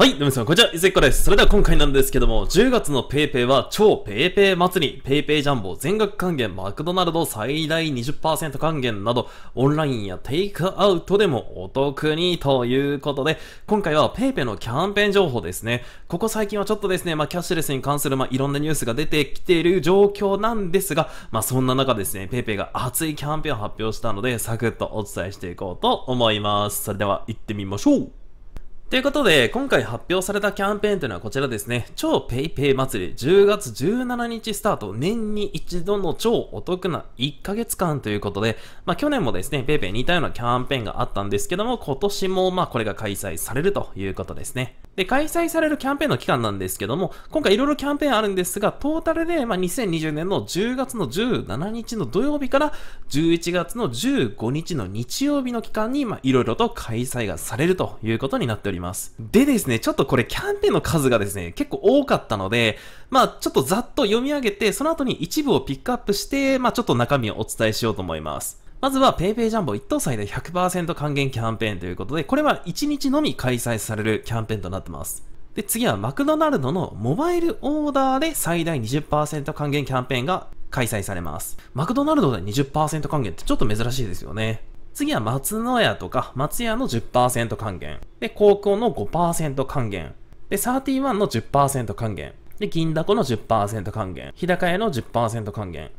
はい、どうもさん、こんにちは、い勢っこです。それでは今回なんですけども、10月の PayPay は超 PayPay 祭り、PayPay ジャンボ全額還元、マクドナルド最大20%還元など、オンラインやテイクアウトでもお得にということで、今回は PayPay のキャンペーン情報ですね。ここ最近はちょっとですね、まあ、キャッシュレスに関する、まあ、いろんなニュースが出てきている状況なんですが、まあ、そんな中ですね、PayPay が熱いキャンペーンを発表したので、サクッとお伝えしていこうと思います。それでは行ってみましょう。ということで、今回発表されたキャンペーンというのはこちらですね。超 PayPay 祭り10月17日スタート。年に一度の超お得な1ヶ月間ということで、まあ去年もですね、PayPay 似たようなキャンペーンがあったんですけども、今年もまあこれが開催されるということですね。で、開催されるキャンペーンの期間なんですけども、今回いろいろキャンペーンあるんですが、トータルで、まあ、2020年の10月の17日の土曜日から11月の15日の日曜日の期間に、まあ、いろいろと開催がされるということになっております。でですね、ちょっとこれキャンペーンの数がですね、結構多かったので、まあ、ちょっとざっと読み上げて、その後に一部をピックアップして、まあ、ちょっと中身をお伝えしようと思います。まずは PayPay ジャンボ1等祭で100%還元キャンペーンということで、これは1日のみ開催されるキャンペーンとなってます。で、次はマクドナルドのモバイルオーダーで最大20%還元キャンペーンが開催されます。マクドナルドで20%還元ってちょっと珍しいですよね。次は松野屋とか松屋の10%還元。で、高校の5%還元。で、31の10%還元。で、銀だこの10%還元。日高屋の10%還元。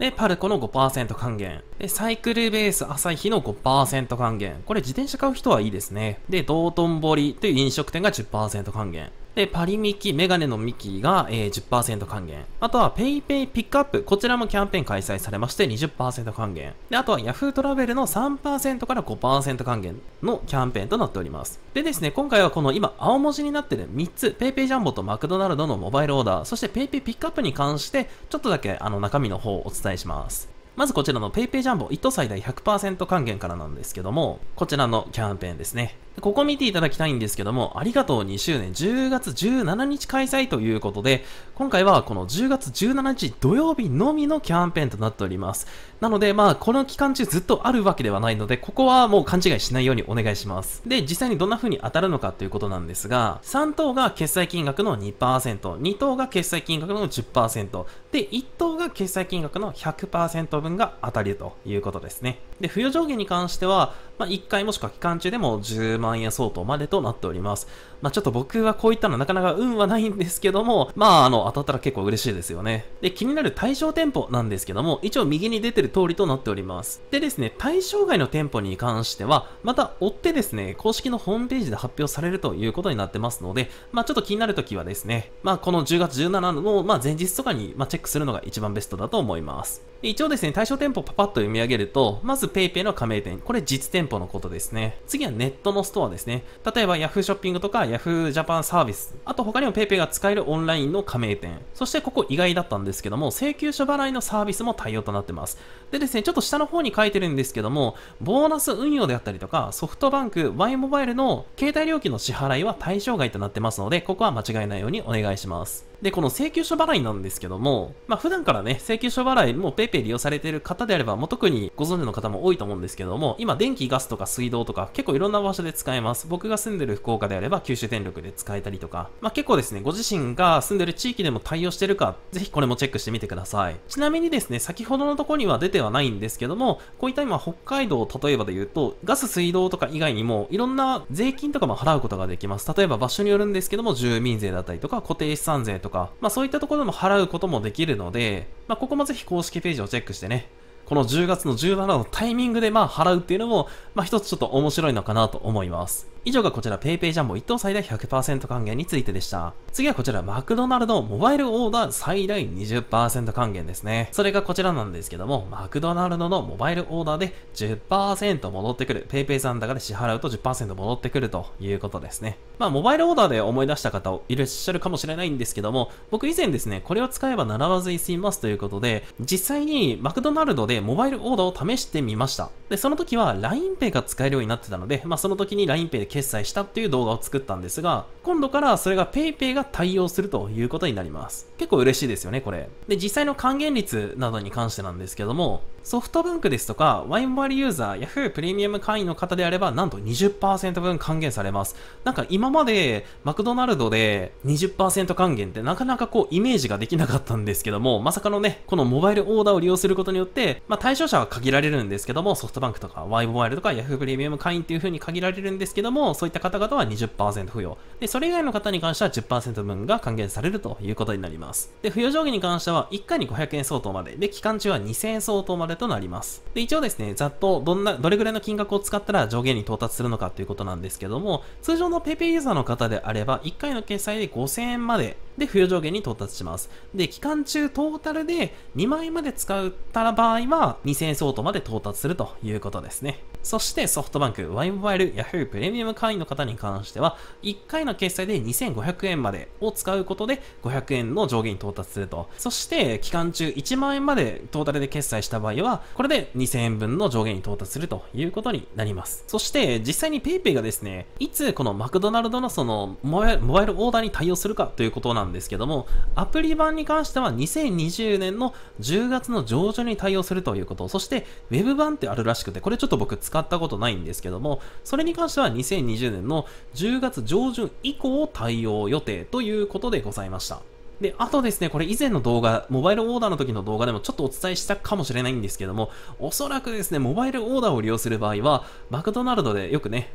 で、パルコの5%還元。で、サイクルベース朝日の5%還元。これ自転車買う人はいいですね。で、道頓堀という飲食店が10%還元。で、パリミキ、メガネのミキが、えー、10%還元。あとはペイペイピックアップ。こちらもキャンペーン開催されまして20%還元。で、あとはヤフートラベルの3%から5%還元のキャンペーンとなっております。でですね、今回はこの今青文字になってる3つ、ペイペイジャンボとマクドナルドのモバイルオーダー、そしてペイペイピックアップに関して、ちょっとだけあの中身の方をお伝えします。まずこちらの PayPay ジャンボ1最大100%還元からなんですけども、こちらのキャンペーンですね。ここ見ていただきたいんですけども、ありがとう2周年10月17日開催ということで、今回はこの10月17日土曜日のみのキャンペーンとなっております。なので、まあ、この期間中ずっとあるわけではないので、ここはもう勘違いしないようにお願いします。で、実際にどんな風に当たるのかということなんですが、3等が決済金額の2%、2等が決済金額の10%、で、1等が決済金額の100%分が当たりということですね。で、付与上限に関しては、まあ、1回もしくは期間中でも10万円相当までとなっております。まあ、ちょっと僕はこういったのなかなか運はないんですけども、まあ、あの、当たったら結構嬉しいですよね。で、気になる対象店舗なんですけども、一応右に出てる通りとなっております。でですね、対象外の店舗に関しては、また追ってですね、公式のホームページで発表されるということになってますので、まあ、ちょっと気になる時はですね、まあ、この10月17の、まあ、前日とかに、まあ、チェックするのが一番ベストだと思います。一応ですね、対象店舗パパッと読み上げると、まず PayPay の加盟店、これ実店舗舗のことですね。次はネットのストアですね。例えば Yahoo ショッピングとか Yahoo Japan サービス。あと他にも PayPay が使えるオンラインの加盟店。そしてここ意外だったんですけども、請求書払いのサービスも対応となってます。でですね、ちょっと下の方に書いてるんですけども、ボーナス運用であったりとか、ソフトバンク、Y モバイルの携帯料金の支払いは対象外となってますので、ここは間違いないようにお願いします。で、この請求書払いなんですけども、まあ普段からね、請求書払いも PayPay 利用されている方であれば、もう特にご存知の方も多いと思うんですけども、今電気ガスとか水道とか結構いろんな場所で使えます。僕が住んでる福岡であれば九州電力で使えたりとか、まあ、結構ですね、ご自身が住んでる地域でも対応してるか、ぜひこれもチェックしてみてください。ちなみにですね、先ほどのところには出てはないんですけども、こういった今北海道例えばで言うと、ガス水道とか以外にもいろんな税金とかも払うことができます。例えば場所によるんですけども、住民税だったりとか固定資産税とか、まあそういったところも払うこともできるので、まあここもぜひ公式ページをチェックしてね、この10月の17のタイミングでまあ払うっていうのも、まあ一つちょっと面白いのかなと思います。以上がこちら PayPay ジャンボ一等最大100%還元についてでした。次はこちらマクドナルドモバイルオーダー最大20%還元ですね。それがこちらなんですけども、マクドナルドのモバイルオーダーで10%戻ってくる。PayPay 残高で支払うと10%戻ってくるということですね。まあ、モバイルオーダーで思い出した方いらっしゃるかもしれないんですけども、僕以前ですね、これを使えば習わずに済みますということで、実際にマクドナルドでモバイルオーダーを試してみました。で、その時は LINEPay が使えるようになってたので、まあ、その時に LINEPay で決済したっていう動画を作ったんですが、今度からそれが PayPay が対応するということになります。結構嬉しいですよね、これ。で、実際の還元率などに関してなんですけども、ソフトバンクですとか、ワインバリユーザー、Yahoo プレミアム会員の方であれば、なんと20%分還元されます。なんか今まで、マクドナルドで20%還元ってなかなかこう、イメージができなかったんですけども、まさかのね、このモバイルオーダーを利用することによって、まあ対象者は限られるんですけども、ソフトバンクとか、ワイモバイルとか、Yahoo プレミアム会員っていう風に限られるんですけども、そういった方々は20%付与。でそれ以外の方に関しては10%分が還元されるということになります。で、付与上限に関しては1回に500円相当まで、で、期間中は2000円相当までとなります。で、一応ですね、ざっとどんな、どれぐらいの金額を使ったら上限に到達するのかということなんですけども、通常の PayPay ユーザーの方であれば、1回の決済で5000円までで、与上限に到達します。で、期間中トータルで2枚まで使った場合は2000円相当まで到達するということですね。そしてソフトバンク、Y モバイル、Yahoo プレミアム会員の方に関しては、1回の決済で2500円までを使うことで500円の上限に到達すると。そして、期間中1万円までトータルで決済した場合は、これで2000円分の上限に到達するということになります。そして、実際に PayPay がですね、いつこのマクドナルドのそのモバイルオーダーに対応するかということなんなんですけども、アプリ版に関しては2020年の10月の上旬に対応するということ、そして Web 版ってあるらしくて、これちょっと僕使ったことないんですけども、それに関しては2020年の10月上旬以降対応予定ということでございました。で、あとですね、これ以前の動画、モバイルオーダーの時の動画でもちょっとお伝えしたかもしれないんですけども、おそらくですね、モバイルオーダーを利用する場合は、マクドナルドでよくね、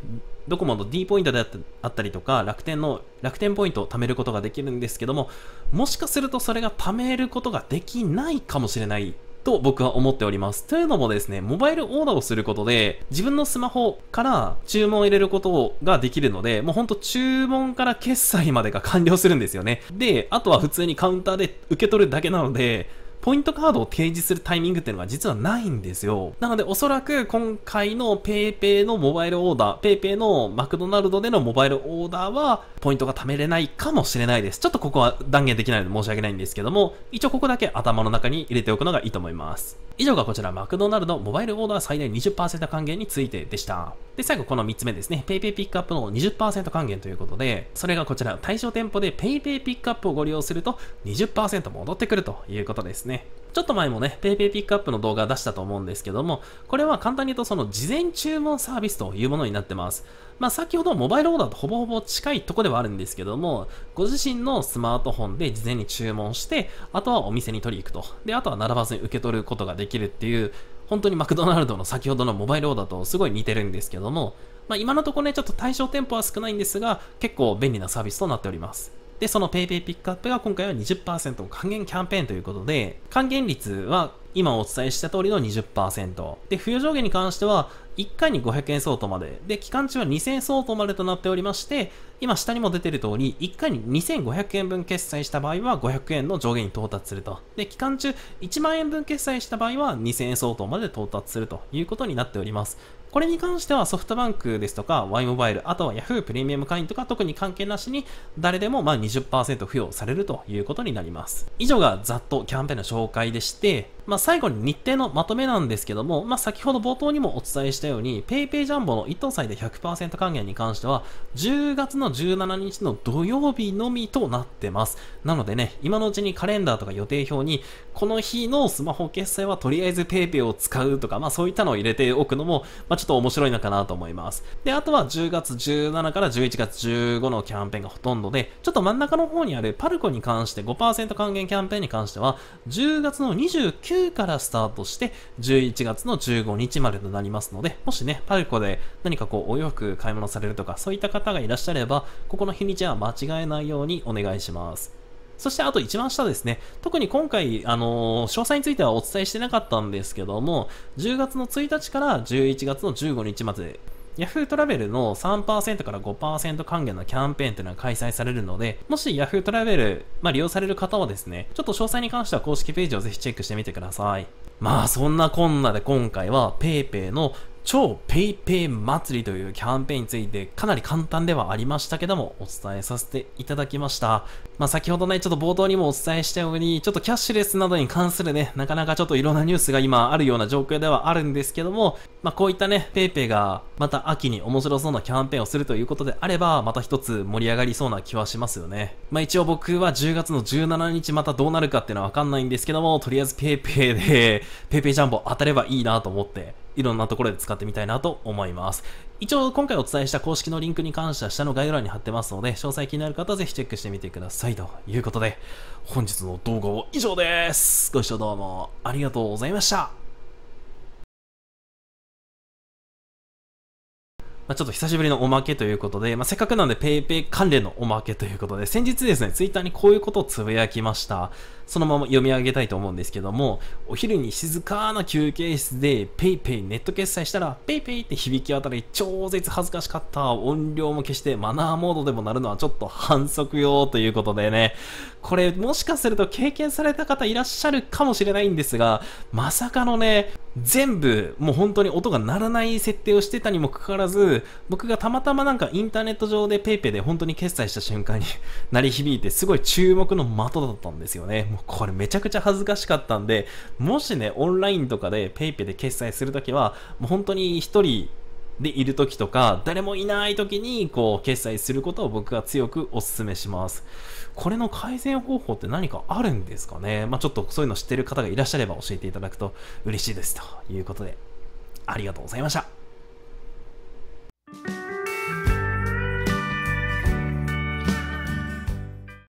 ドコモの D ポイントであったりとか、楽天の、楽天ポイントを貯めることができるんですけども、もしかするとそれが貯めることができないかもしれないと僕は思っております。というのもですね、モバイルオーダーをすることで、自分のスマホから注文を入れることができるので、もうほんと注文から決済までが完了するんですよね。で、あとは普通にカウンターで受け取るだけなので、ポイントカードを提示するタイミングっていうのが実はないんですよ。なので、おそらく今回の PayPay のモバイルオーダー、PayPay のマクドナルドでのモバイルオーダーは、ポイントが貯めれないかもしれないです。ちょっとここは断言できないので申し訳ないんですけども、一応ここだけ頭の中に入れておくのがいいと思います。以上がこちら、マクドナルドモバイルオーダー最大20%還元についてでした。で、最後この3つ目ですね。PayPay ピックアップの20%還元ということで、それがこちら、対象店舗で PayPay ピックアップをご利用すると20%戻ってくるということですね。ちょっと前もね、PayPay ピックアップの動画出したと思うんですけども、これは簡単に言うとその事前注文サービスというものになってます。まあ先ほどモバイルオーダーとほぼほぼ近いとこではあるんですけども、ご自身のスマートフォンで事前に注文して、あとはお店に取り行くと。で、あとは並ばずに受け取ることができるっていう、本当にマクドナルドの先ほどのモバイルオーダーとすごい似てるんですけども、まあ今のところね、ちょっと対象店舗は少ないんですが、結構便利なサービスとなっております。で、その PayPay ピックアップが今回は20%還元キャンペーンということで、還元率は今お伝えした通りの20%。で、付与上限に関しては、1回に500円相当まで。で、期間中は2000円相当までとなっておりまして、今下にも出てる通り、1回に2500円分決済した場合は500円の上限に到達すると。で、期間中1万円分決済した場合は2000円相当まで到達するということになっております。これに関してはソフトバンクですとか Y モバイル、あとは Yahoo プレミアム会員とか特に関係なしに誰でもま20%付与されるということになります。以上がざっとキャンペーンの紹介でして、まあ、最後に日程のまとめなんですけども、まあ、先ほど冒頭にもお伝えしたように、PayPay ジャンボの1等債で100%還元に関しては、10月の17日の土曜日のみとなってます。なのでね、今のうちにカレンダーとか予定表に、この日のスマホ決済はとりあえず PayPay を使うとか、まあ、そういったのを入れておくのも、まあ、ちょっと面白いのかなと思います。で、あとは10月17から11月15のキャンペーンがほとんどで、ちょっと真ん中の方にあるパルコに関して5%還元キャンペーンに関しては、10月の29 1 9からスタートして、11月の15日までとなりますので、もしね、パルコで何かこう、お洋服買い物されるとか、そういった方がいらっしゃれば、ここの日にちは間違えないようにお願いします。そしてあと一番下ですね。特に今回、あのー、詳細についてはお伝えしてなかったんですけども、10月の1日から11月の15日まで Yahoo トラベルの3%から5%還元のキャンペーンっていうのが開催されるので、もし Yahoo トラベル、まあ、利用される方はですね、ちょっと詳細に関しては公式ページをぜひチェックしてみてください。まあそんなこんなで今回は PayPay の超 PayPay 祭りというキャンペーンについてかなり簡単ではありましたけどもお伝えさせていただきました。まあ先ほどね、ちょっと冒頭にもお伝えしたように、ちょっとキャッシュレスなどに関するね、なかなかちょっといろんなニュースが今あるような状況ではあるんですけども、まあこういったね、PayPay がまた秋に面白そうなキャンペーンをするということであれば、また一つ盛り上がりそうな気はしますよね。まあ一応僕は10月の17日またどうなるかっていうのはわかんないんですけども、とりあえず PayPay で PayPay ジャンボ当たればいいなと思って、いろんなところで使ってみたいなと思います。一応今回お伝えした公式のリンクに関しては下の概要欄に貼ってますので、詳細気になる方はぜひチェックしてみてください。ということで、本日の動画は以上です。ご視聴どうもありがとうございました。まあ、ちょっと久しぶりのおまけということで、まあ、せっかくなんで PayPay 関連のおまけということで、先日ですね、ツイッターにこういうことをつぶやきました。そのまま読み上げたいと思うんですけども、お昼に静かな休憩室で PayPay ネット決済したら、PayPay って響き渡り超絶恥ずかしかった。音量も消してマナーモードでもなるのはちょっと反則よということでね、これもしかすると経験された方いらっしゃるかもしれないんですが、まさかのね、全部もう本当に音が鳴らない設定をしてたにもかかわらず僕がたまたまなんかインターネット上で PayPay で本当に決済した瞬間に鳴り響いてすごい注目の的だったんですよねもうこれめちゃくちゃ恥ずかしかったんでもしねオンラインとかで PayPay で決済するときはもう本当に一人でいる時とか、誰もいない時にこう決済することを僕は強くお勧めします。これの改善方法って何かあるんですかねまあ、ちょっとそういうの知ってる方がいらっしゃれば教えていただくと嬉しいですということで、ありがとうございました。